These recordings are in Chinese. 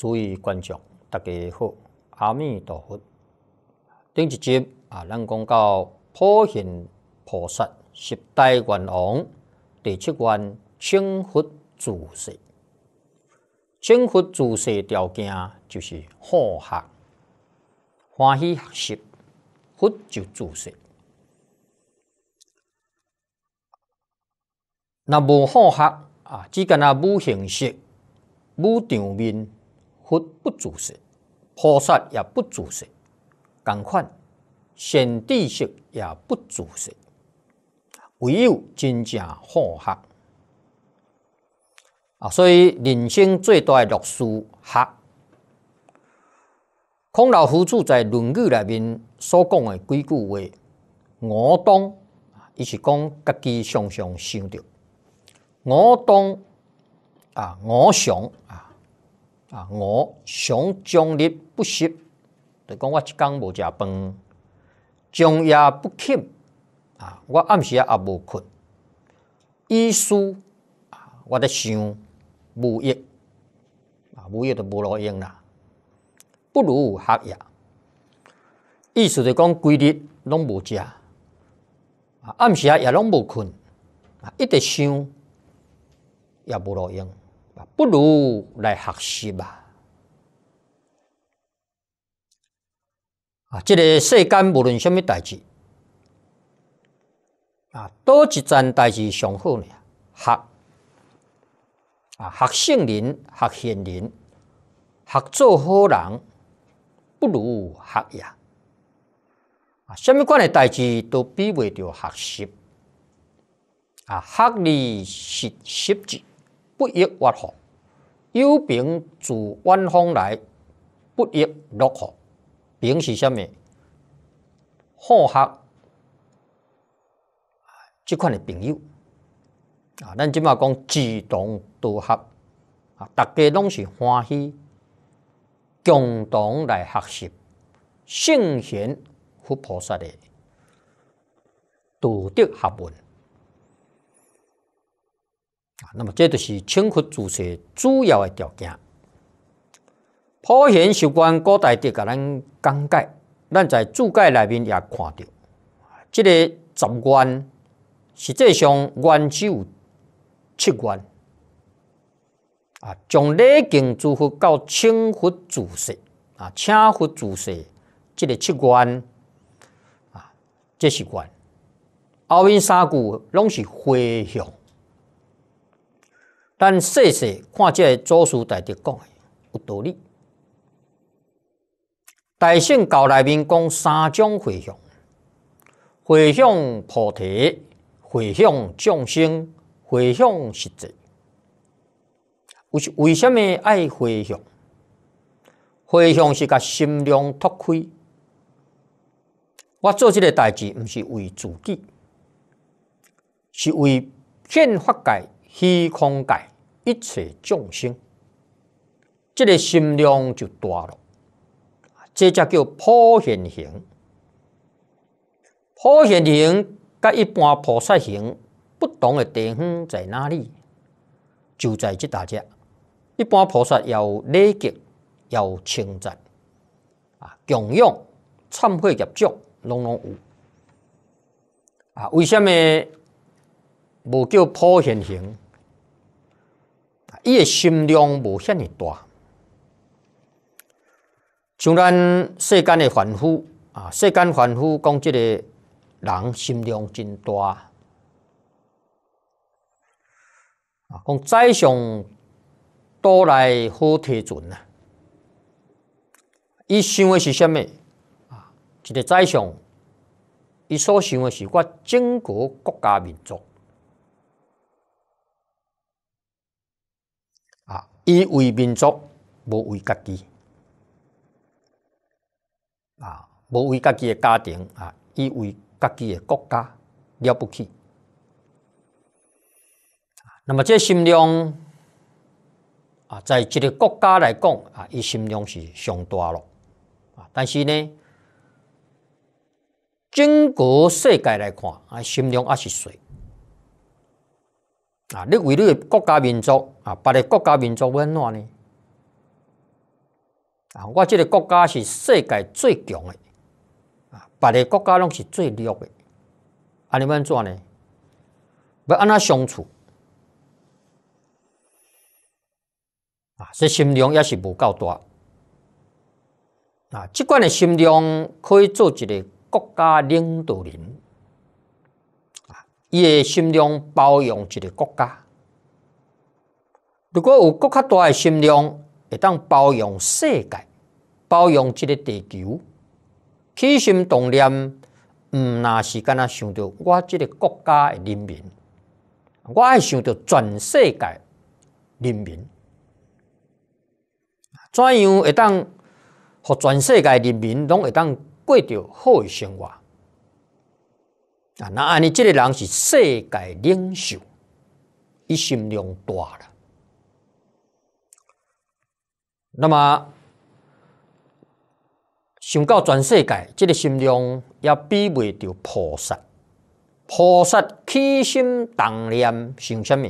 所以，观众大家好，阿弥陀佛。顶一集啊，咱讲到普贤菩萨十大愿王第七观，请佛注世。请佛注释条件就是好学，欢喜学习，佛就注世。若无好学啊，只干那无形式、无场面。佛不著色，菩萨也不著色，同款，显知识也不著色，唯有真正好学。啊！所以人生最大的乐事，学孔老夫子在《论语》里面所讲的几句话，我当啊，是讲家己常常想着，我当啊，我想啊。啊！我想终日不食，就讲我一天无食饭，终夜不寝。啊！我暗时也无困，意思啊，我在想无益，啊，无益就无路用啦。不如学业。意思就讲，规日拢无食，啊，暗时也拢无困，啊，一直想也无路用。不如来学习吧！啊，这个世间无论什么代志，啊，多几件代志上好呢，学啊，学圣人，学贤人，学做好人，不如学呀！啊，什么款的代志都比不着学习。啊，学而学习之，不亦说乎？有朋自远方来，不亦乐乎？朋是啥物？好学，即款的朋友，啊，咱即马讲志同道合，啊，大家拢是欢喜，共同来学习圣贤佛菩萨的道德学问。啊，那么这就是清佛注释主要的条件。普贤修惯古代的，甲咱讲解，咱在注解内面也看到，这个十元实际上元只有七元。啊，从礼敬诸佛到清佛注释啊，清佛注释这个七元，啊，这是元后面三句拢是花向，但细细看，这祖师大德讲的有道理。大圣教内面讲三种回向：回向菩提，回向众生，回向实际。为为什么爱回向？回向是甲心灵脱开。我做这个代志，不是为自己，是为见法界虚空界。一切众生，这个心量就大了。这才叫普贤行。普贤行甲一般菩萨行不同的地方在哪里？就在即大家。一般菩萨要礼节，要称赞，啊，供养、忏悔业障，拢拢有。啊，为什么无叫普贤行？伊诶心量无遐尼大，像咱世间诶凡夫啊，世间凡夫讲即个人心量真大啊，讲宰相都来好提准啊。伊想诶是虾米啊？即个宰相，伊所想诶是我整个国家民族。以为民族，无为家己啊，无为家己的家庭啊，以为家己的国家了不起。那么这心量啊，在一个国家来讲啊，伊心量是上大咯啊。但是呢，整个世界来看啊，心量还是小。啊！你为你的国家民族啊，别个国家民族要安怎呢？啊，我即个国家是世界最强的啊，别个国家拢是最弱的，安尼安怎呢？要安怎相处啊？这心量也是无够大啊！即款的心量可以做一个国家领导人。伊诶心量包容一个国家，如果有更较大诶心量，会当包容世界，包容即个地球，起心动念，毋那是敢若想着我即个国家诶人民，我爱想着全世界人民，怎样会当互全世界人民拢会当过着好诶生活？啊，那安尼，即个人是世界领袖，伊心量大了。那么想到全世界，这个心量也比袂着菩萨。菩萨起心动念想什么？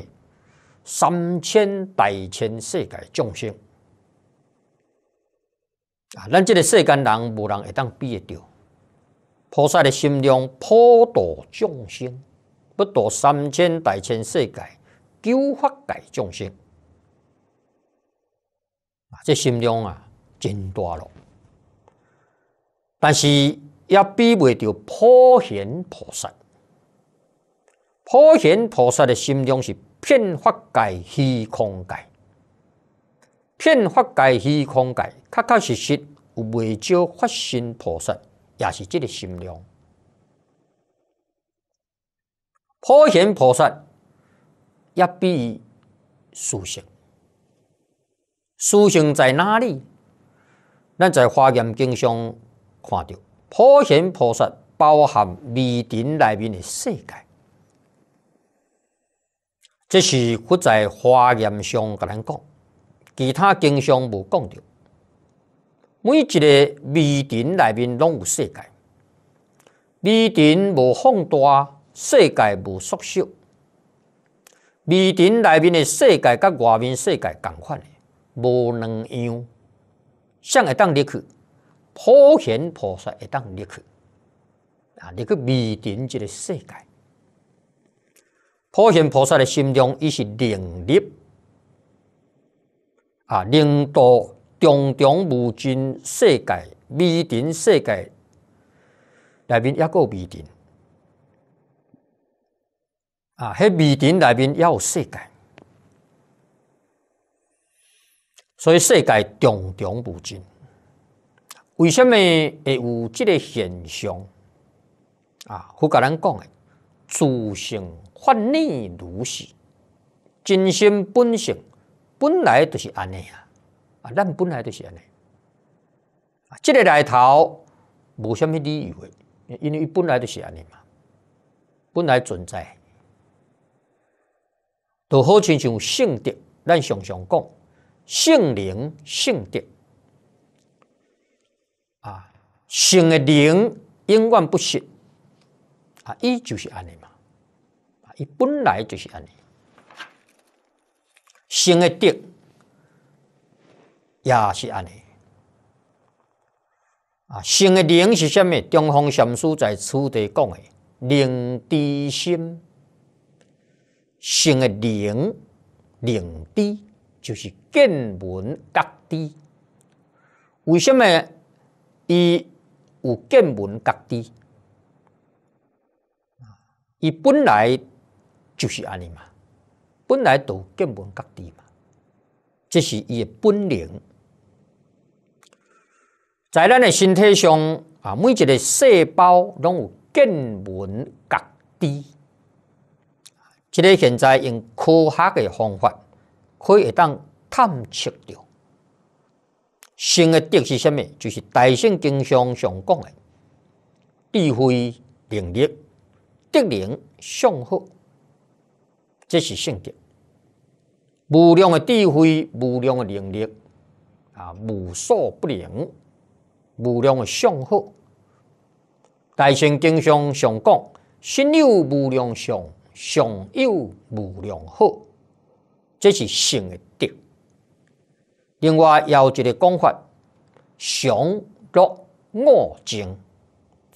三千大千世界众生啊，咱即个世间人无人会当比得。菩萨的心量普度众生，不度三千大千世界，救法界众生啊！这心量啊，真大咯。但是也比未到普贤菩萨。普贤菩萨的心量是遍法界虚空界，遍法界虚空界，确确实实有未少法身菩萨。也是这个心量，普贤菩萨也比修行，修行在哪里？咱在华严经上看到，普贤菩萨包含密典内面的世界，这是在华严上跟咱讲，其他经上无讲到。每一个微尘内面拢有世界，微尘无放大，世界无缩小。微尘内面的世界甲外面世界共款诶，无两样。谁会当入去？普贤菩萨会当入去啊！入去微尘即个世界。普贤菩萨的心中伊是另立啊，另度。重重无尽，世界微尘世界，内面也个微尘啊！迄微尘内面也有世界，所以世界重重无尽。为什么会有即个现象？啊，佛甲人讲诶，自性法灭如是，真心本性本来就是安尼啊。啊，咱本来就是安尼。啊，这个来头无什么理由的，因为伊本来就是安尼嘛，本来存在。就好亲像性德，咱常常讲性灵、性德。啊，性诶灵永远不息。啊，伊就是安尼嘛，啊，伊本来就是安尼。性诶德。也是安尼啊！性嘅灵是啥物？中方禅师在此地讲嘅灵地心，性嘅灵，灵地就是见闻觉知。为什么？伊有见闻觉知，伊本来就是安尼嘛，本来都见闻觉知嘛，这是伊嘅本灵。在咱的身体上，啊，每一个细胞拢有见闻高低。即个现在用科学的方法，可以当探测到。生的德是咩？就是大圣经常相讲的智慧、能力、德能、相好，这是性格。无量的智慧，无量的能力，啊，无所不能。无量相好，大乘经上常讲：心有无量相，相有无量好，这是性的德。另外，有一个讲法：常若我净，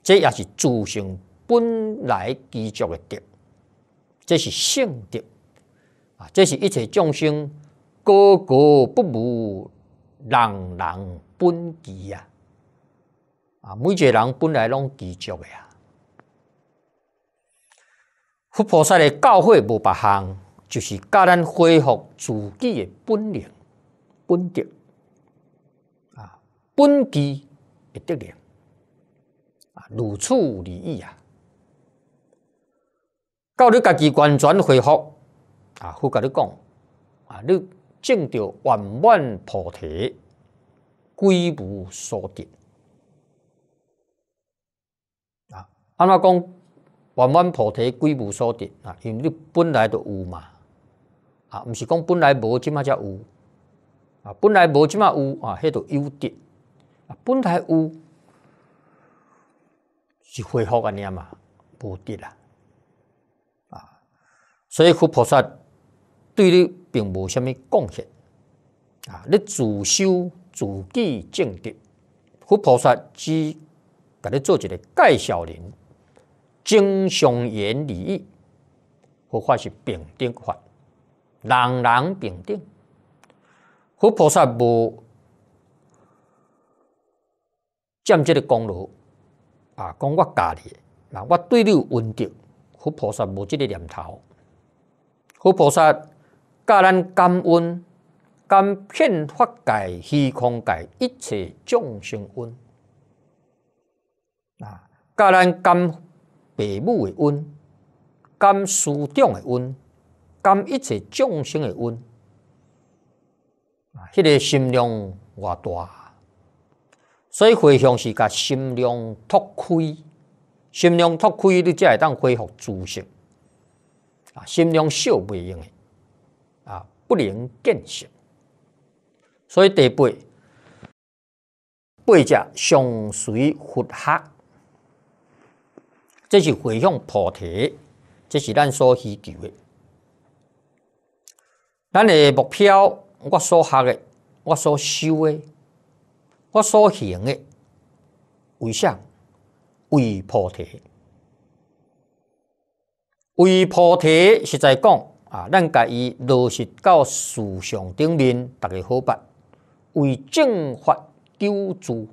这也是自性本来具足的德，这是性德啊。这是一切众生个个不无人人本具啊。啊，每一个人本来拢执着的啊。佛菩萨的教诲无别项，就是教咱恢复自己的本领、本德啊、本基的德量啊，如此而已啊。到你家己完全恢复啊，佛甲你讲啊，你证着圆满菩提，归无所得。安怎讲，圆满菩提归无所得啊，因为你本来就有嘛，啊，毋是讲本来无，即嘛才有，啊，本来无即嘛有啊，迄都有得，啊，本来有是恢复安尼嘛，无得啦，啊，所以佛菩萨对你并无虾物贡献，啊，你自修自己正德，佛菩萨只甲你做一个介绍人。经常言理义，佛法是平等法，人人平等。佛菩萨无占这个功劳啊！讲我家的，那我对汝恩德，佛菩萨无这个念头。佛菩萨教咱感恩，感遍法界虚空界一切众生恩啊！教咱感父母的恩，感师长的恩，感一切众生的恩，啊，这个心量偌大，所以回向是甲心量拓开，心量拓开，你才会当恢复自信。啊，心量小袂用的，啊，不能见行。所以第八，八者相随佛学。这是回向菩提，这是咱所需求的。咱的目标，我所学的，我所修的，我所行的，为啥？为菩提。为菩提实在讲啊，咱家己落实到思想顶面，逐个好办。为正法救主。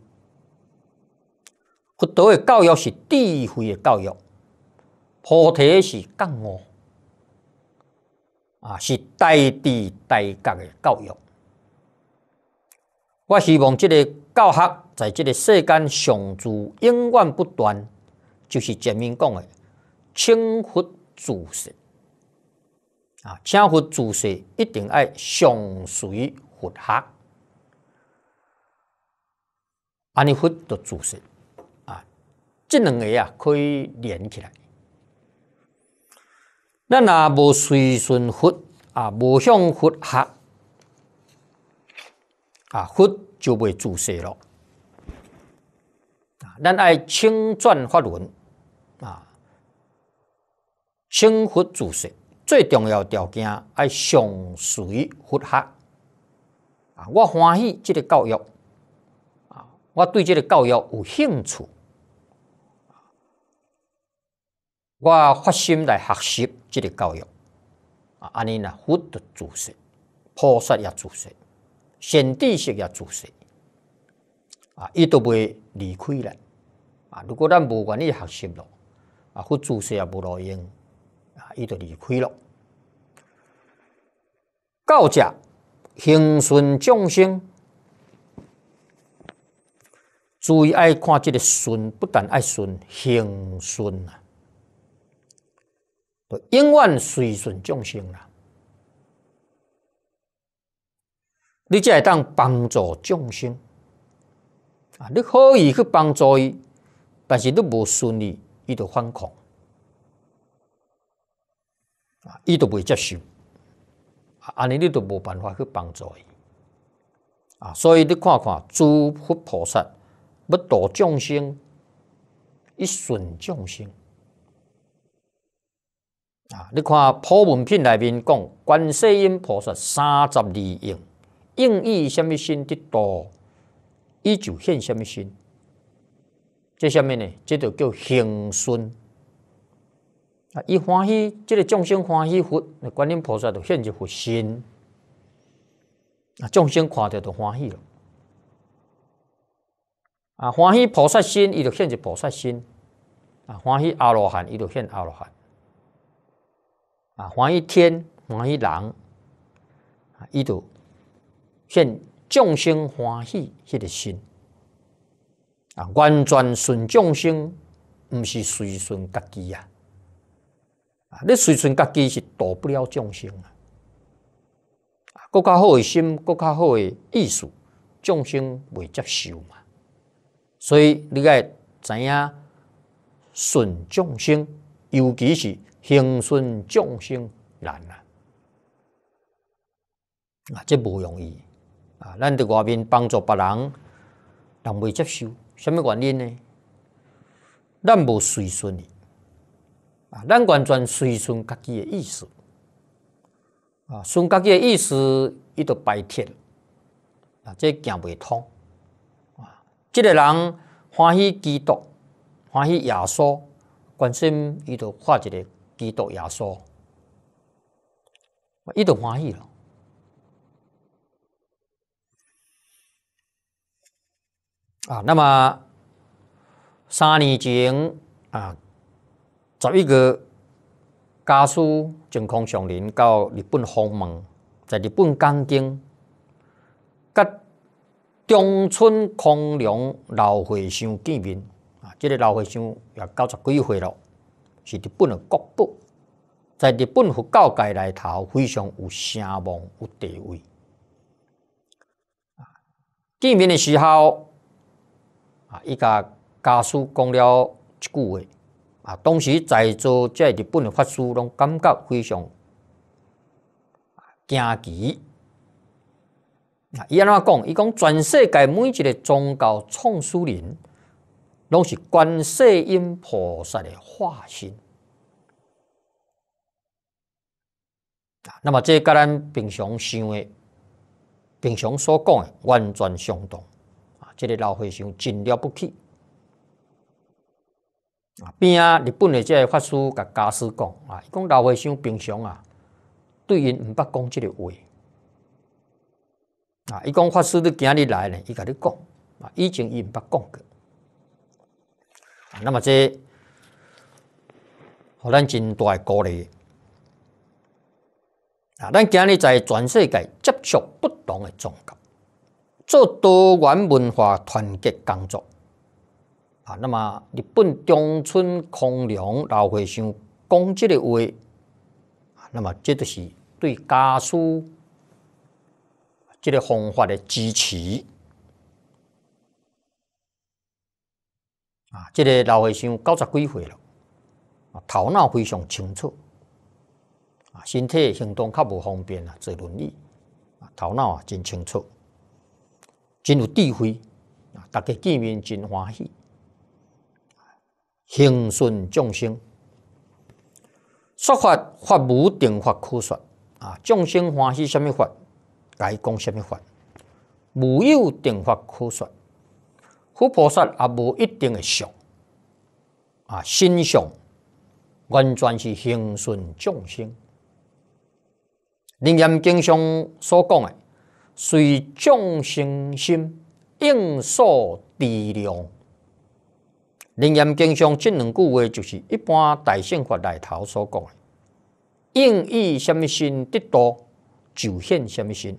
佛陀的教育是智慧的教育，菩提是觉悟，啊，是大智大觉的教育。我希望即个教学在这个世间常住，永远不断，就是前面讲的，请佛祖世。啊，请佛注世一定要上随佛学，安尼佛的注世。这两个啊，可以连起来。那若无随顺佛啊，无向佛学啊，佛就被注释了。咱爱轻转法轮啊，轻佛注释最重要条件爱向随佛学啊。我欢喜这个教育啊，我对这个教育有兴趣。我发心来学习即个教育啊，安尼呢，佛的注释，菩萨也注释，先知识也注释啊，伊都袂离开咱。啊。如果咱无愿意学习咯啊，佛注释也无路用啊，伊就离开了。教者行顺众生，注意爱看即个顺，不但爱顺行顺啊。永远随顺众生啦，你才会当帮助众生啊！你可以去帮助伊，但是你无顺利，伊就反抗啊！伊都未接受啊！安尼你都无办法去帮助伊啊！所以你看看，诸佛菩萨要度众生，一顺众生。啊！你看《普门品》内面讲，观世音菩萨三十二应，应益什么心得多？依旧现什么心？这下面呢，这就叫行顺。啊！伊欢喜，这个众生欢喜佛，观音菩萨就现着佛心。啊，众生看着就欢喜了。啊，欢喜菩萨心，伊就现着菩萨心。啊，欢喜阿罗汉，伊就现阿罗汉。啊，还一天欢一郎啊，伊赌现众生欢喜，迄个心啊，完全顺众生，毋是随顺家己啊。啊，你随顺家己是度不了众生啊！啊，更较好诶心，更较好诶意思，众生未接受嘛。所以你应会知影顺众生，尤其是。兴顺众生难啊！啊，这不容易啊！咱在外面帮助别人，人未接受，什么原因呢？咱无随顺伊啊，咱完全随顺家己的意思啊，顺家己的意思，伊著白贴啊，这行未通啊！这个人欢喜基督，欢喜耶稣，关心伊著化一个基督耶稣，我一度欢喜了啊！那么三年前啊，十一个家属健空上林到日本访问，在日本东京，甲中村康良老和尚见面啊，这个老和尚也九十几岁了。是日本的国宝，在日本佛教界内头非常有声望、有地位。见面的时候，啊，甲家家讲了一句话，啊，当时在座这日本的法师拢感觉非常惊奇。啊，伊安怎讲？伊讲全世界每一个宗教创始人。拢是观世音菩萨的化身啊！那么这甲咱平常想的、平常所讲的，完全相同啊！这个老和尚真了不起啊！边啊，日本的这个法师甲家师讲啊，伊讲老和尚平常啊，对因毋捌讲即个话啊，伊讲法师你今日来呢，伊甲你讲啊，以前伊毋捌讲过。那么这，我们真大鼓励啊！咱今日在全世界接触不同的宗教，做多元文化团结工作啊。那么日本中村空良老和尚讲这个话，那么这就是对家属这个方法的支持。啊，这个老和尚九十几岁了，啊，头脑非常清楚，啊，身体行动较无方便啦，坐轮椅，啊，头脑啊真清楚，真有智慧，啊，大家见面真欢喜，兴顺众生，说法法无定法可说，啊，众生欢喜什么法，该讲什么法，无有定法可说。佛菩萨也无一定的相，啊，心相完全是行顺众生。楞严经上所讲的，随众生心应受地量。楞严经上这两句话，就是一般大乘法内头所讲的：应以什么心得度，就现什么心；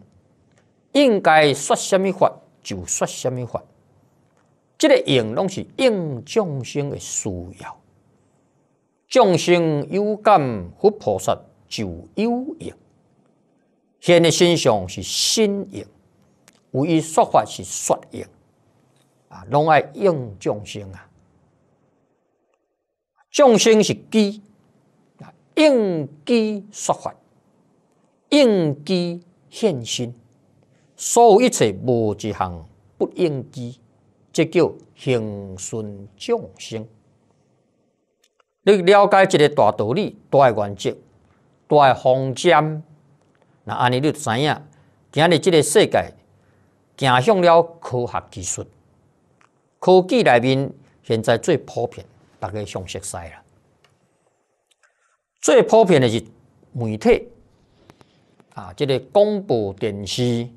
应该说什么法，就说什么法。这个应拢是应众生的需要，众生有感，佛菩萨就有应。现的身上是心应，为说法是说应，啊，拢爱应众生啊。众生是机，啊，应机说法，应机现身，所有一切无一项不应机。这叫行顺众生。你了解即个大道理、大原则、大方针，那安尼你就知影。今日这个世界，走向了科学技术。科技里面现在最普遍，大家上熟悉啦。最普遍的是媒体啊，这个广播、电视、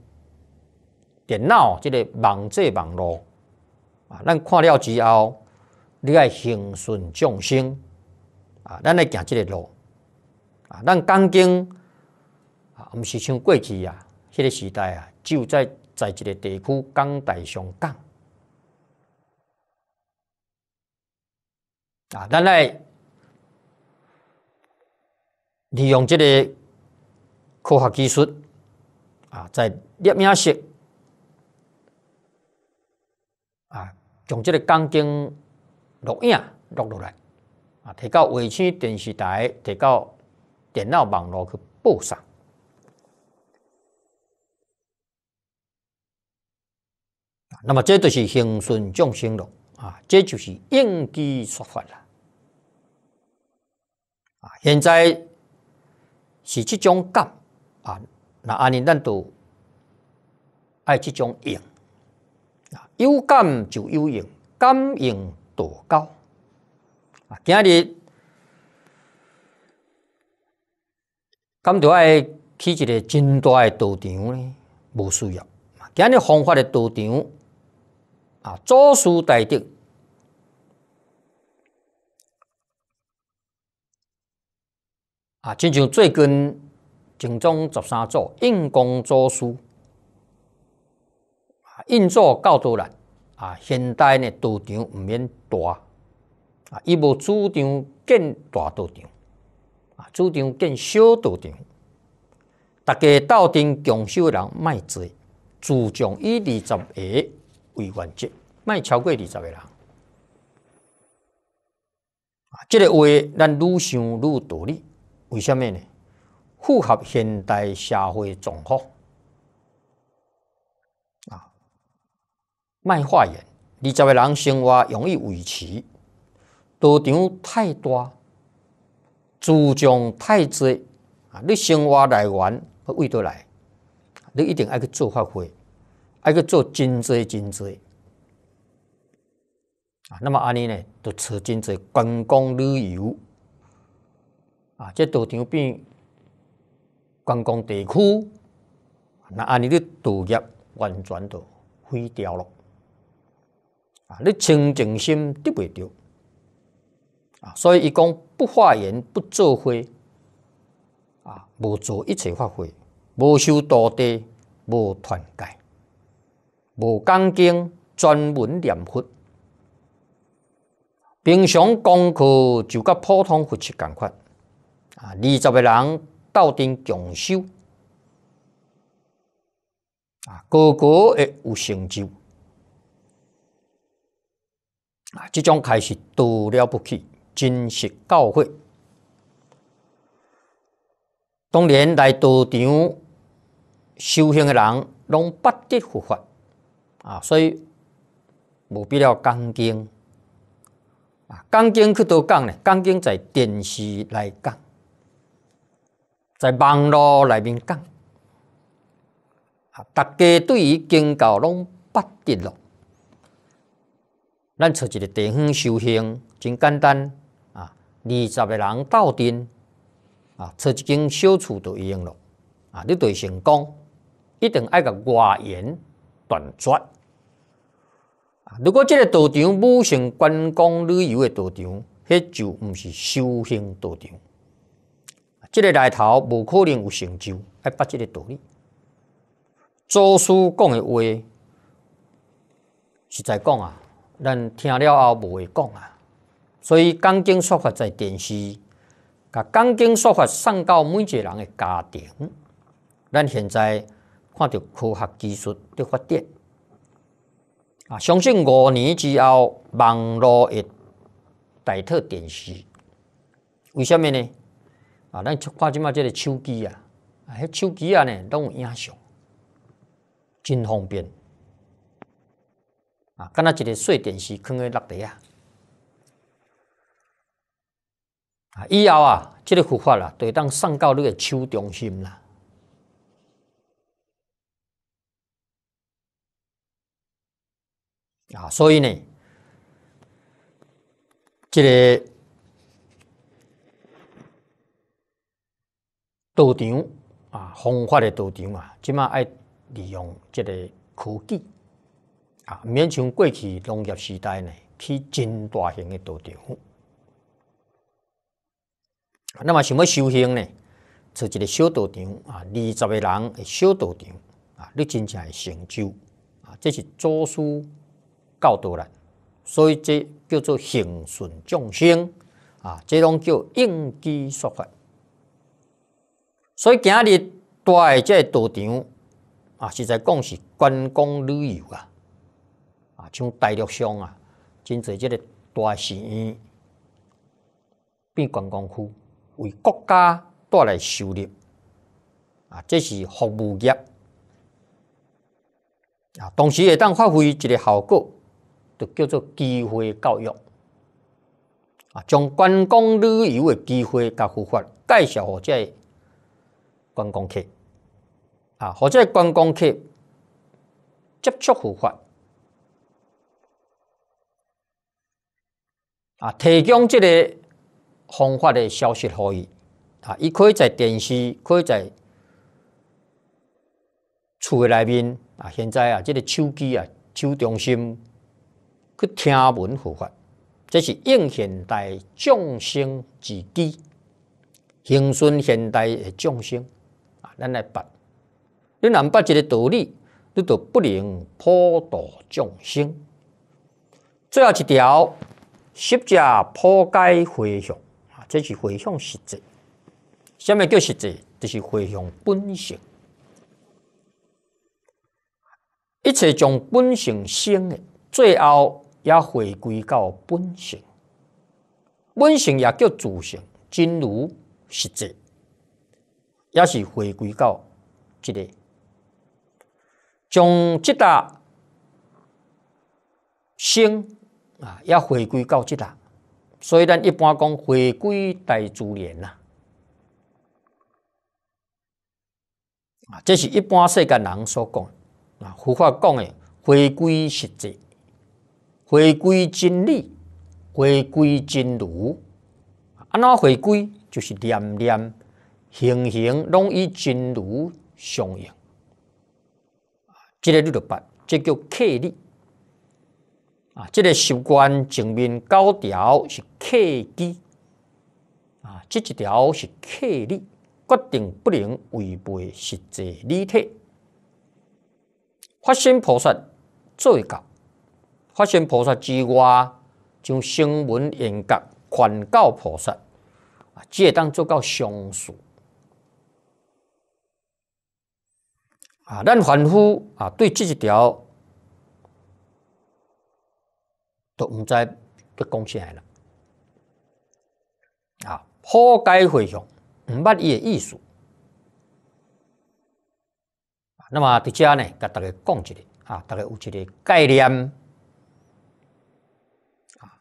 电脑，这个网际网络。咱看了之后，你爱行顺众生啊！咱来行即个路啊！咱讲经啊，毋是像过去啊，迄个时代啊，只有在在一个地区讲台上讲啊！咱来利用即个科学技术啊，在摄影室。从即个钢筋录影录落来，啊，提到卫星电视台，提到电脑网络去播送。那么，这就是行顺众生路啊，这就是应机说法啦。啊，现在是即种感啊，那安尼咱都爱即种应。有感就有应，感应多高？啊，今日，咱们爱起一个真大诶道场呢，无需要。今日方法诶道场，啊，祖师台顶，啊，亲像最近净宗十三祖印光祖师。印作教导人啊！现代呢，道场毋免大啊，伊无主张建大道场啊，主张建小道场。大家斗阵共修的人莫侪，注重以二十个为原则，莫超过二十个人啊。这个话咱愈想愈道理，为啥面呢？符合现代社会状况。卖化验，二十个人生活容易维持。赌场太大，资重太侪啊！你生活来源要为倒来，你一定爱去做发挥，爱去做真侪真侪啊！那么安尼呢，就找真侪观光旅游啊！这赌场变观光地区，那安尼你赌业完全就毁掉了。啊！你清净心得未着啊，所以伊讲不化缘不做会啊，无做一切法会，无修道地，无团结，无讲经，专门念佛，平常功课就甲普通佛七同款啊，二十个人斗阵共修啊，个个会有成就。啊，种开始多了不起，真实教会。当然，来道场修行的人，拢不得佛法啊，所以无必要讲经啊。讲经去到讲呢，讲经在电视来讲，在网络里面讲啊，大家对于经教拢不得了。咱找一个地方修行，真简单啊！二十个人斗阵啊，找一间小厝就用了啊，你会成功，一定爱甲外缘断绝啊。如果即个道场不成观光旅游的道场，迄就毋是修行道场，这个来头无可能有成就，爱捌即个道理。祖师讲的话实在讲啊。咱听了后无会讲啊，所以讲经说法在电视，把讲经说法送到每一个人的家庭。咱现在看到科学技术的发展啊，相信五年之后网络会代替电视，为什么呢？啊，咱看即嘛即个手机啊，啊，迄手机啊呢拢有影像，真方便。啊，敢若一个碎电视放咧落地啊！啊，以后啊，这个佛法啦，就当送到你诶手中心啦。啊，所以呢，这个道场啊，方法诶道场啊，即马爱利用即个科技。啊，毋免像过去农业时代呢，去真大型诶道场。那么想要修行呢，找一个小道场啊，二十个人诶小道场啊，你真正会成就啊。这是祖师教导咱，所以这叫做行顺众生啊，这拢叫应机说法。所以今日诶即道场啊，实在讲是观光旅游啊。啊，大陆上啊，真侪即个大寺院变观光区，为国家带来收入啊，这是服务业啊，同时会当发挥一个效果，就叫做机会教育啊，将观光旅游的机会甲游法介绍互这观光客啊，或者观光客接触游法。啊，提供即个方法的消息互伊啊，伊可以在电视，可以在厝的内面啊。现在啊，即个手机啊，手中心去听闻佛法，这是应现代众生之机，行顺现代的众生啊。咱来办。你毋捌即个道理，你都不能普度众生。最后一条。实者破解回向，啊，这是回向实际什么叫实际？就是回向本性。一切从本性生的，最后也回归到本性。本性也叫自性，真如实际，也是回归到这个。从这达心。啊，要回归到即啦，所以咱一般讲回归大自然啦。啊，这是一般世间人所讲。啊，佛法讲诶，回归实际，回归真理，回归真如。安怎回归？就是念念行行，拢与真如相应。啊，即个汝著捌，即叫客力。啊，这个习惯前面九条是客机，啊，即一条是客理，决定不能违背实际理体。发心菩萨做最高，发心菩萨之外，将声闻缘觉广告菩萨，啊，这当做到相属。啊，咱凡夫啊，对即一条。都毋知要讲啥来了啊！破解会向毋捌伊诶意思。那么伫遮呢，甲逐个讲一个啊，逐个有一个概念啊，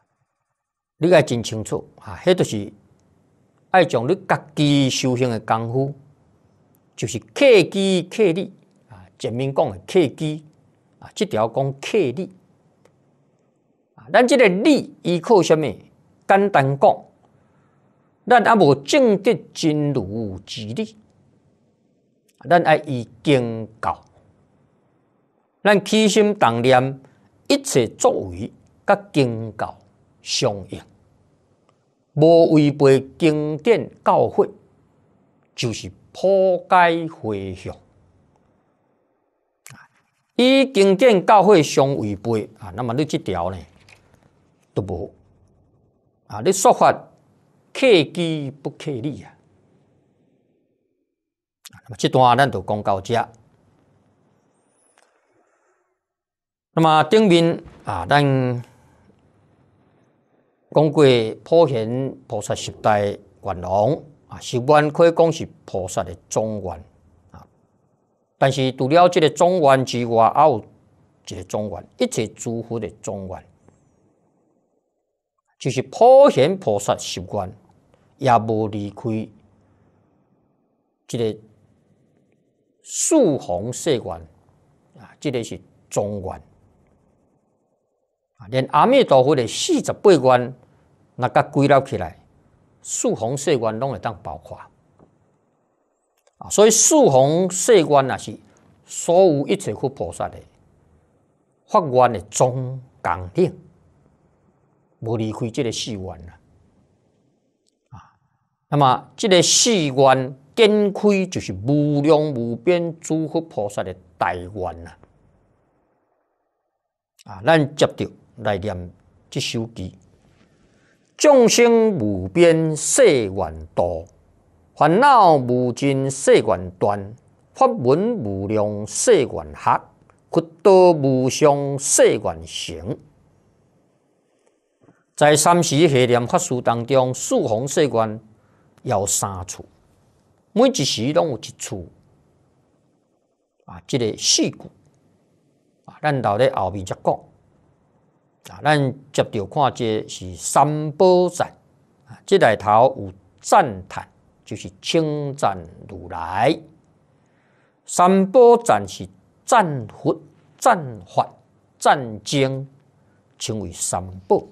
你该真清楚啊。迄著是爱将你家己修行诶功夫，就是克己克利啊。前面讲诶克己啊，即条讲克利。咱即个理依靠什么？简单讲，咱阿无正德真如之理，咱爱以敬教，咱起心动念，一切作为甲敬教相应，无违背经典教诲，就是破戒回向。以经典教诲相违背啊，那么你即条呢？都无啊！你说法克机不克利啊？那么这段咱就讲到这。那么顶面啊，咱讲过普贤菩萨十大元王啊，十万可以讲是菩萨的总源啊。但是除了这个总源之外，还有一个总源，一切诸佛的总源。就是普贤菩萨十愿也无离开即个四红色观啊，这是宗愿啊，连阿弥陀佛的四十八观那个归纳起来，四红色观拢会当包括啊，所以四红色观呐是所有一切佛菩萨的法愿的总纲领。无离开即个世缘啦。啊！那么即个世缘展开就是无量无边诸佛菩萨的大愿啦。啊，咱接着来念即首偈：众生无边誓愿度，烦恼无尽誓愿断，法门无量誓愿学，佛道无上誓愿成。在三时血念法师当中，四方四观有三处，每一时拢有一处啊。这个四故啊，咱到咧后面再讲啊。咱接着看这是三宝赞啊，里头有赞叹，就是称赞如来。三宝赞是赞佛、赞法、赞经，称为三宝。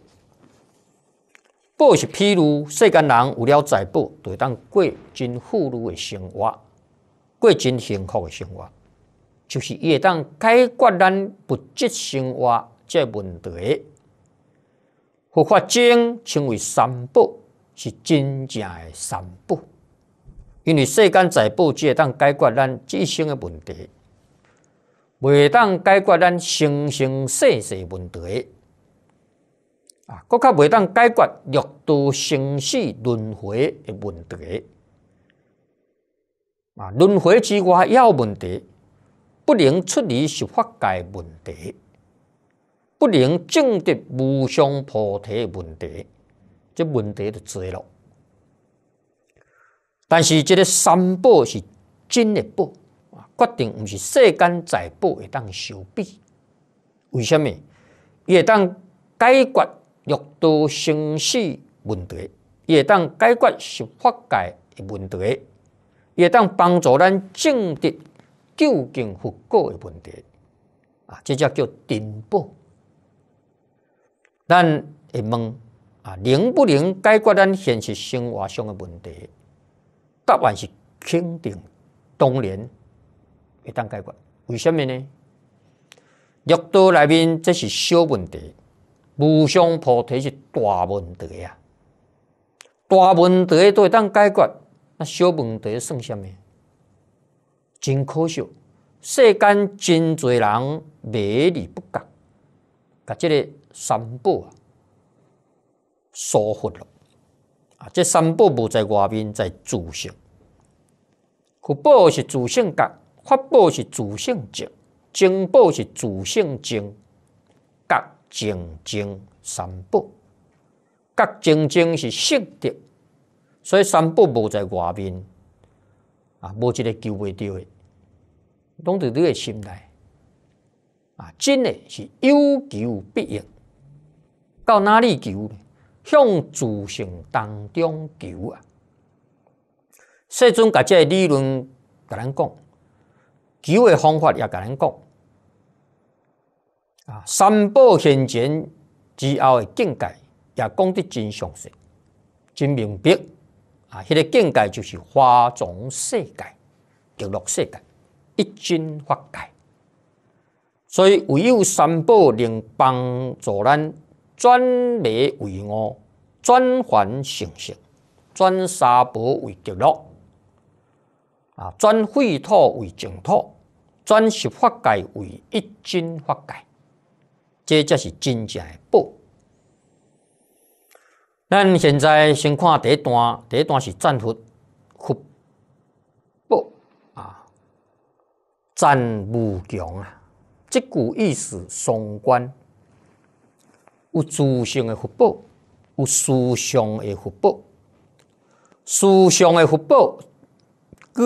报是，譬如世间人有了财宝，就会当过真富裕的生活，过真幸福的生活，就是伊会当解决咱物质生活这问题。佛法中称为三宝，是真正的三宝，因为世间财宝只会当解决咱一生的问题，袂当解决咱生生世世问题。啊，搁较袂当解决六道生死轮回诶问题。啊，轮回之外有问题，不能处理是法界问题，不能正得无上菩提问题，这问题就错咯。但是即个三宝是真诶宝啊，决定毋是世间财宝会当修比。为什么？会当解决。越多生死问题，也会当解决是法界的问题，也会当帮助咱政治究竟佛果的问题。啊，这叫叫定步。咱会问啊，能不能解决咱现实生活上的问题？答案是肯定，当然会当解决。为什么呢？越道内面这是小问题。无上菩提是大问题啊！大问题都会当解决，那小问题算什么？真可惜，世间真侪人迷离不觉，甲即个三宝啊，疏忽了啊，这三宝无在外面，在自性。佛宝是自性觉，法宝是自性净，经报是自性净。精进三宝，甲精进是性的，所以三宝无在外面啊，无一个求袂到的，拢伫你诶心内啊，真诶是有求必应。到哪里求呢？向自性当中求啊！释尊即个理论甲咱讲，求诶方法也甲咱讲。啊！三宝现前之后的境界也讲得真详细、真明白。啊，迄个境界就是花种世界、极乐世界、一真法界。所以唯有三宝能帮助咱转迷为悟，转凡成圣，转三宝为极乐，啊，转秽土为净土，转十法界为一真法界。这才是真正的宝。咱现在先看第一段，第一段是战佛福宝啊，战无疆啊，即句意思双关，有自性的福报，有思想的福报，思想的福报，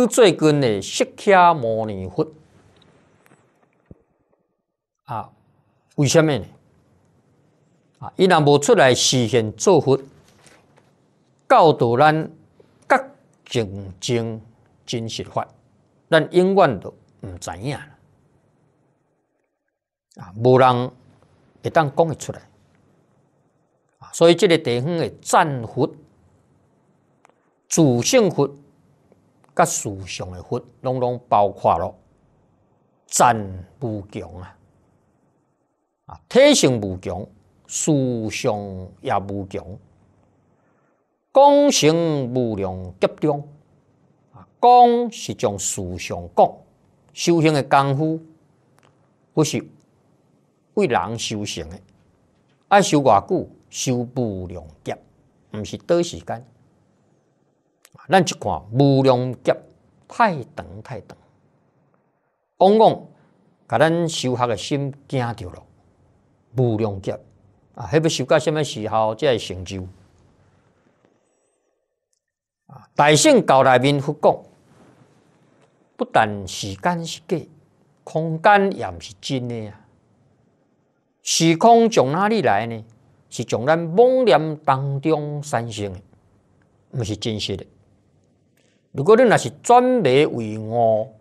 最近的释迦牟尼佛。为虾米呢？啊，伊若无出来实现造福，教导咱各正正真实法，咱永远都毋知影。啦。啊，无人会当讲会出来，啊，所以即个地方的战佛、主性佛、甲属相的佛，拢拢包括咯，战无强啊。啊，体性无强，思想也无强，功行无量劫中。啊，功是将思想讲，修行的功夫，不是为人修行的。爱修偌久，修无量劫，毋是短时间。咱一看无量劫太长太长，往往甲咱修学的心惊着了。无量劫啊，还要晓得什么时候才会成就啊！大圣教大面佛讲，不但时间是假，空间也不是真的呀。时空从哪里来呢？是从咱妄念当中产生的，不是真实的。如果你那是专门为我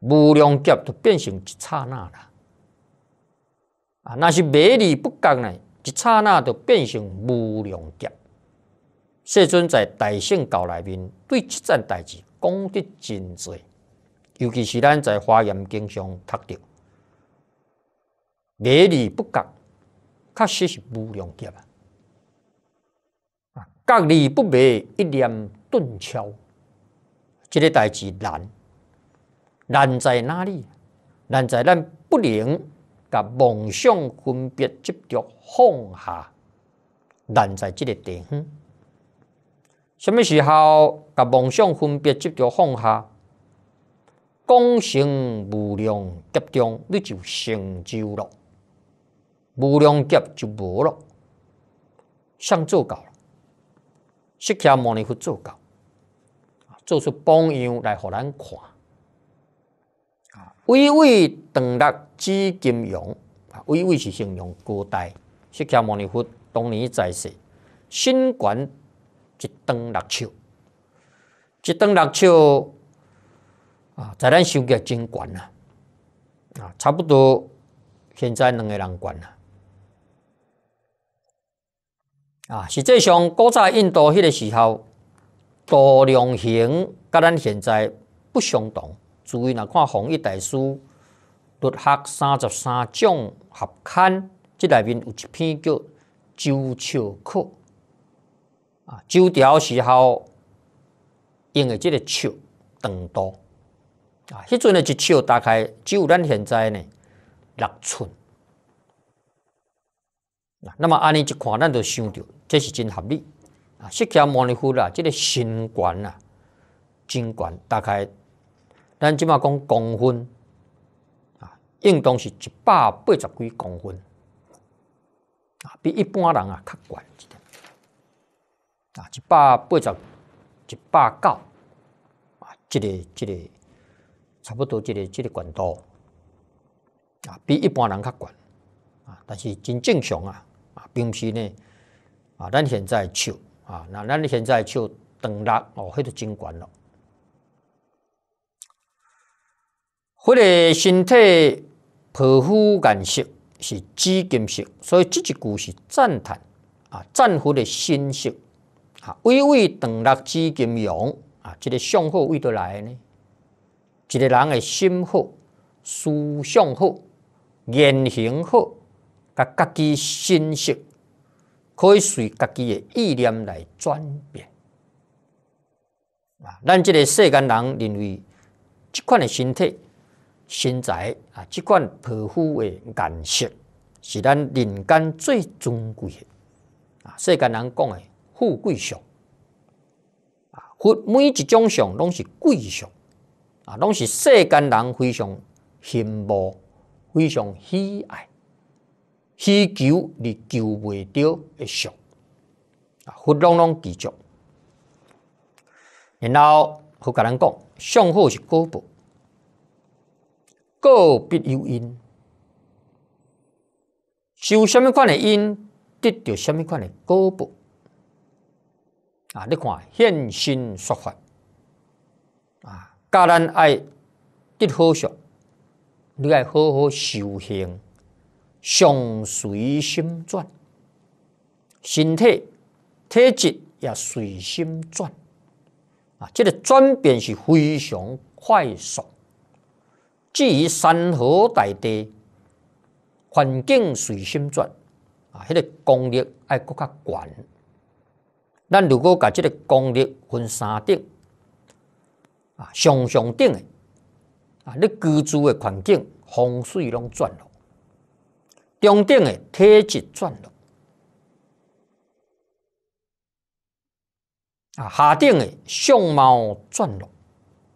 无量劫，都变成一刹那了。啊，若是迷理不讲呢，一刹那就变成无量劫。世尊在大圣教内面对即件代志讲得真多，尤其是咱在《华严经》上读到，迷理不讲，确实是无量劫啊！啊，讲不昧，一念顿敲，这个代志难，难在哪里？难在咱不能甲梦想分别执着放下，难在即个地方。什么时候甲梦想分别执着放下，功成无量劫中你就成就了，无量劫就无了，想做到，释迦牟尼佛做到，做出榜样来，互咱看。巍巍长乐紫金融，啊，巍巍是形容古代释迦牟尼佛当年在世，新冠一登六手，一登六手，啊，在咱修个真悬啊，啊，差不多现在两个人悬啊。啊，实际上古早印度迄个时候多量型，甲咱现在不相同。注意若看弘一大师，读学三十三种合刊，这里面有一篇叫《九笑课》啊，九条时候，用的这个尺长度啊，迄阵的一尺大概只有咱现在呢六寸啊。那么安尼一看，咱就想着这是真合理啊。释迦牟尼佛夫啦，这个身权啊，真权大概。咱即马讲公分啊，应当是一百八十几公分啊，比一般人啊较悬一点啊，一百八十、一百九啊，即个、即个差不多，即个、即个悬度啊，比一般人较悬啊，但是真正常啊啊，并时呢啊，咱现在手啊，那咱现在手长力哦，迄着真悬了。或者身体皮肤颜色是紫金色，所以这一句是赞叹啊，战俘的心色啊，微微长乐紫金阳啊，这个向好为得来呢？一个人的心好，思想好，言行好，甲家己心色可以随家己诶意念来转变啊。咱即个世间人认为，即款诶身体。身材啊，即款皮肤的颜色是咱人间最尊贵的啊。世间人讲的富贵相啊，佛每一种相拢是贵相啊，拢是世间人非常羡慕、非常喜爱、希求而求未到的相啊，佛拢拢记着。然后，佛甲人讲相好是果报。个必有因修什么款的因，得到什么款的果报啊！你看现身说法啊，教人爱得好学，你爱好好修行，随心转身体、体质也随心转啊！这个转变是非常快速。至于山河大地环境随心转啊，迄个功力爱搁较悬。咱如果把即个功力分三等啊，上上等诶，啊，你居住诶环境风水拢转咯，中等诶体质转咯，啊，下等诶相貌转咯，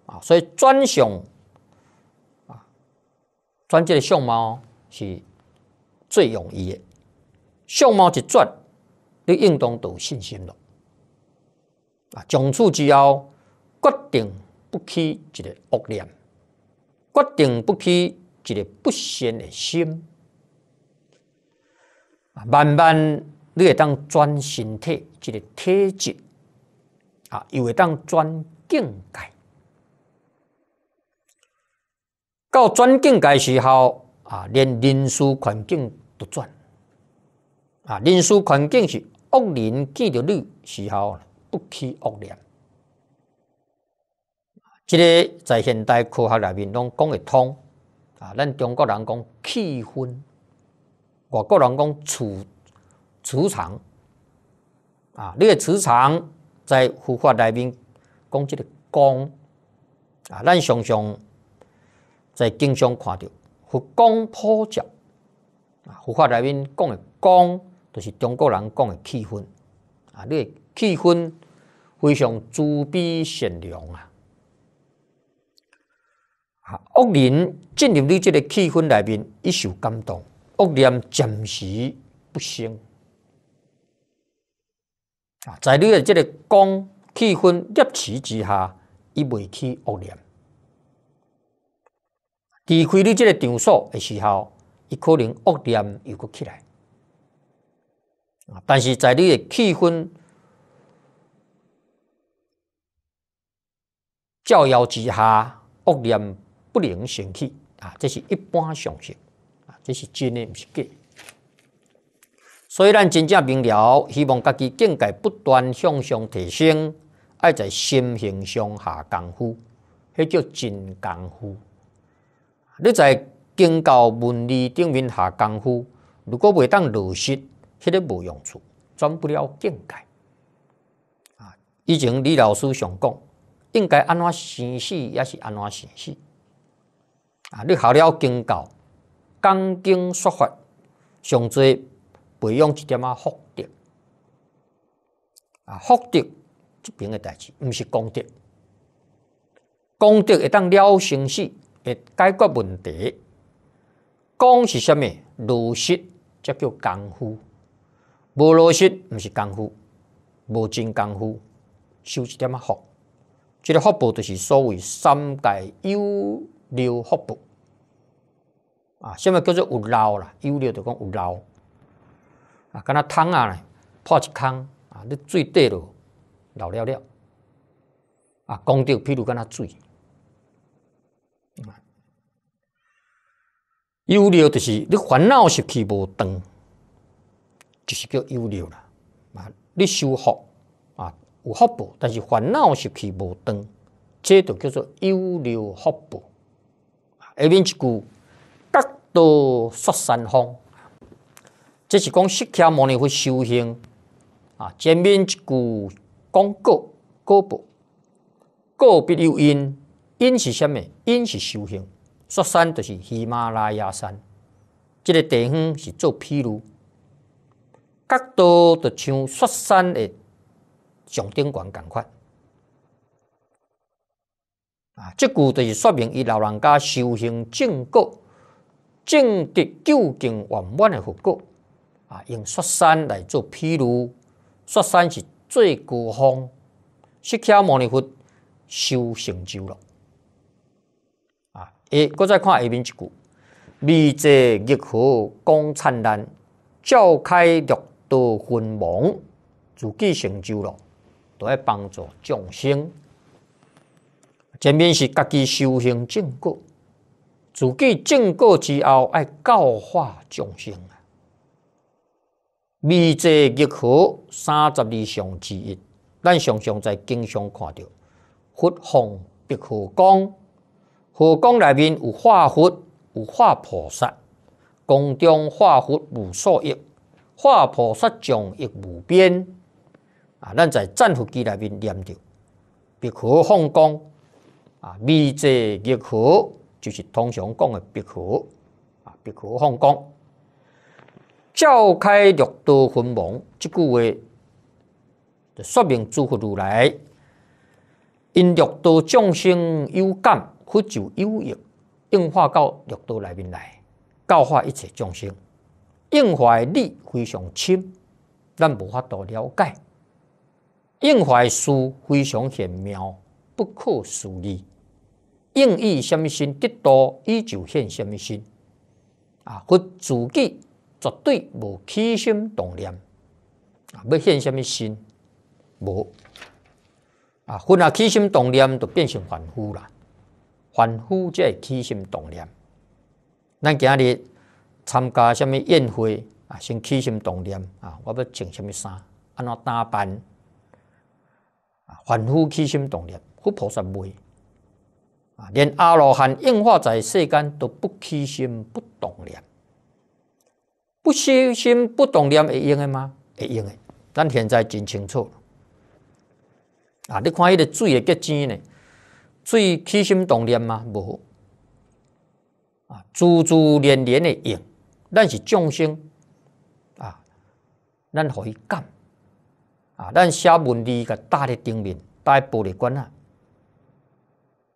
啊，所以转上。转这个相貌是最容易的，相貌一转，你应当有信心了。啊，从此之后，决定不起一个恶念，决定不起一个不善的心。啊，慢慢你会当转身体，一个体质，啊，又会当转境界。到转境界时候啊，连人事环境都转啊，人事环境是恶人见到你时候不起恶念。这个在现代科学里面拢讲会通啊，咱中国人讲气氛，外国人讲磁磁场啊，你个磁场在佛法里面讲即个光啊，咱常常。在经常看到“佛光普照”啊，佛法内面讲的“光”就是中国人讲的气氛啊，你气氛非常慈悲善良啊。恶念进入你这个气氛内面，一受感动，恶念暂时不生啊。在你的这个光气氛摄取之下，伊未起恶念。离开你即个场所的时候，伊可能恶念又过起来啊。但是在你的气氛教耀之下，恶念不能升起啊。这是一般常识啊，这是真的，毋是假。所以，咱真正明了，希望家己境界不断向上提升，爱在心性上下功夫，迄叫真功夫。你在经教文字顶面下功夫，如果袂当落实，迄个无用处，转不了境界。啊！以前李老师常讲，应该安怎生事，也是安怎生事。啊！你学了经教、讲经说法，上侪培养一点啊福德。啊，福德即边诶代志，毋是功德。功德会当了生死。一解决问题，讲是虾物？落实则叫功夫。无落实，毋是功夫。无真功夫，收一点仔福。这个福报就是所谓三界有六福报啊。什么叫做有漏啦？有六就讲有漏啊。敢若桶啊，咧破一空啊，你水底了，漏了了啊。讲着譬如敢若水。忧流就是你烦恼习气无断，就是叫忧流啦。啊，你修福啊，有福报，但是烦恼习气无断，这就叫做忧流福报。下面一句，各道说三方，这是讲释迦牟尼佛修行啊。下面一句，功过过报，过必有因，因是虾物？因是修行。雪山就是喜马拉雅山，这个地方是做譬如，角度就像雪山的上顶管共款。啊，这句就是说明，伊老人家修行正果，正得究竟圆满的佛果。啊，用雪山来做譬如，雪山是最高峰，释迦牟尼佛修成就了。诶，搁再看下面一句：未者日可光灿烂，照开六道昏蒙，自己成就了，都要帮助众生。前面是家己修行正果，自己正果之后，爱教化众生啊。未者日可三十二相之一，咱常常在经常看到，佛方必可光。佛宫内面有化佛，有化菩萨。宫中化佛无数亿，化菩萨众亦无边。啊，咱在《赞佛偈》内面念着，不可放光。啊，弥遮日可，就是通常讲的不可。啊，不可放光。召开六道分蒙，即句话就说明诸佛如来因六道众生有感。佛就有影，应化到六道内面来，教化一切众生。应怀理非常深，咱无法度了解；应怀事非常玄妙，不可思议。应以什么心得道，伊就现什么心啊！佛自己绝对无起心动念啊！要现什么心，无啊！分若起心动念，就变成凡夫了。凡夫在起心动念，咱今日参加什么宴会啊？先起心动念啊！我要穿什么衫？安怎打扮啊？凡夫起心动念，佛菩萨未啊？连阿罗汉、应化在世间都不起心、不动念，不起心、不动念会用的吗？会用的。咱现在真清楚啊！你看伊的水的结晶呢？所以起心动念嘛，无啊，珠诸连连的用，咱是众生啊，咱可以感啊，咱写文字甲打咧顶面，带玻璃管啊，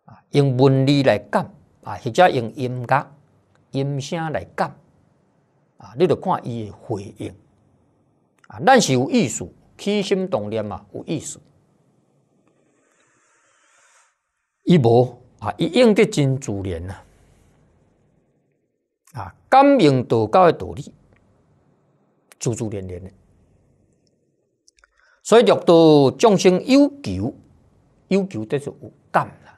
啊，用文字来感啊，或者用音乐、音声来感啊，你着看伊的回应啊，咱是有意思，起心动念嘛，有意思。伊无啊，用得真自然啊，啊，感应道教的道理，自自然然的。所以，若度众生有求，有求得是有感啦。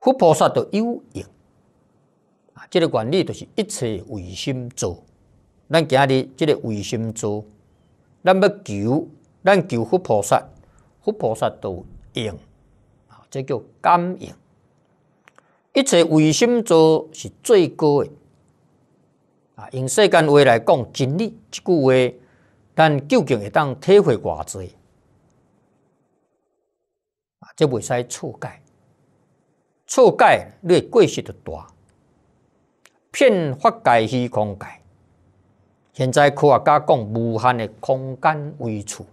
佛菩萨都有用啊！这个原理就是一切唯心做。咱今日这个唯心做，咱要求，咱求佛菩萨，佛菩萨都有用。这叫感应。一切为心做是最高诶！啊，用世间话来讲，真理即句话，咱究竟会当体会偌济啊，就未使错解，错解你过失就大，骗法界虚空界。现在科学家讲无限诶空间为处，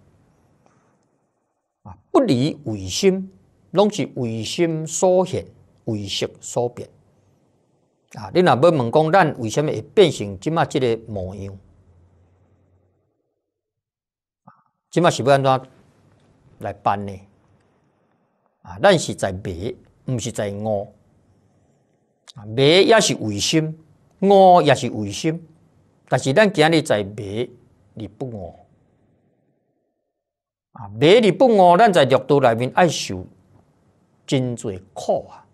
啊，不离唯心。拢是为心所现，为色所变啊！你若要问讲，咱为什么会变成即嘛即个模样？即嘛是要安怎来办呢？啊，咱是在迷，毋是在啊，迷也是为心，悟也是为心，但是咱今日在迷你不悟。啊？迷你不悟，咱在六度内面爱受真侪苦啊！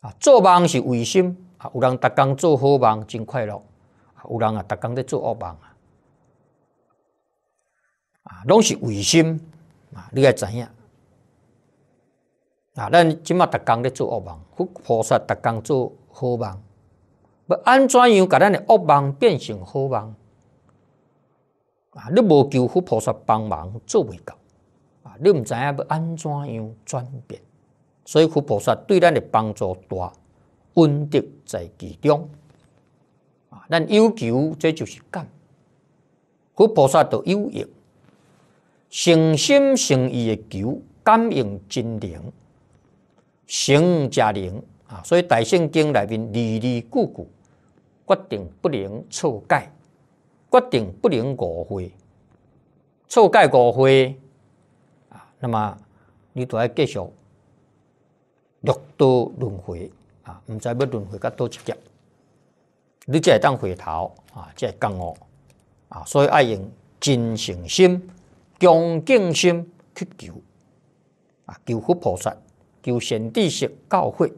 啊，做梦是为心啊，有人逐工做好梦真快乐，有人啊逐工在做恶梦啊，啊，拢是为心啊，你爱知影？啊，咱即嘛逐工在做恶梦，佛菩萨逐工做好梦，要安怎样把咱的恶梦变成好梦？啊，你无求佛菩萨帮忙做未到。你毋知影要安怎样转变，所以佛菩萨对咱的帮助大，稳定在其中。啊，咱有求，这就是感。佛菩萨都有益，诚心诚意的求，感应真灵，心加灵啊。所以《大圣经》里面历历句句，决定不能错改，决定不能误会，错改误会。那么你都要继续六道轮回啊，毋知要轮回到多一劫，你会当回头啊，会觉悟啊，所以爱用真诚心、恭敬心去求啊，求佛菩萨、求善知识教诲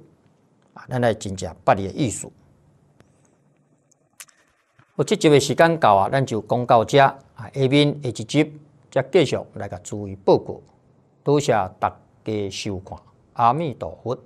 啊，咱来真正不二意思。我即集嘅时间到啊，咱就讲到遮啊，下面下一集节再继续来甲诸位报告。多谢大家收看，阿弥陀佛。